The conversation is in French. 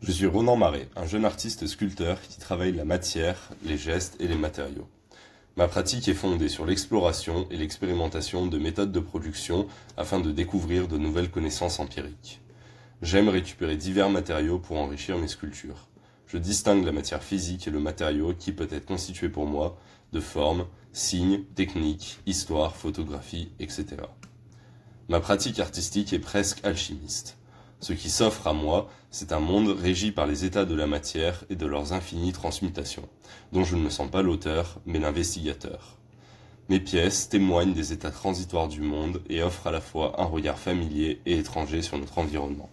Je suis Ronan Marais, un jeune artiste sculpteur qui travaille la matière, les gestes et les matériaux. Ma pratique est fondée sur l'exploration et l'expérimentation de méthodes de production afin de découvrir de nouvelles connaissances empiriques. J'aime récupérer divers matériaux pour enrichir mes sculptures. Je distingue la matière physique et le matériau qui peut être constitué pour moi de formes, signes, techniques, histoires, photographies, etc. Ma pratique artistique est presque alchimiste. Ce qui s'offre à moi, c'est un monde régi par les états de la matière et de leurs infinies transmutations, dont je ne me sens pas l'auteur, mais l'investigateur. Mes pièces témoignent des états transitoires du monde et offrent à la fois un regard familier et étranger sur notre environnement.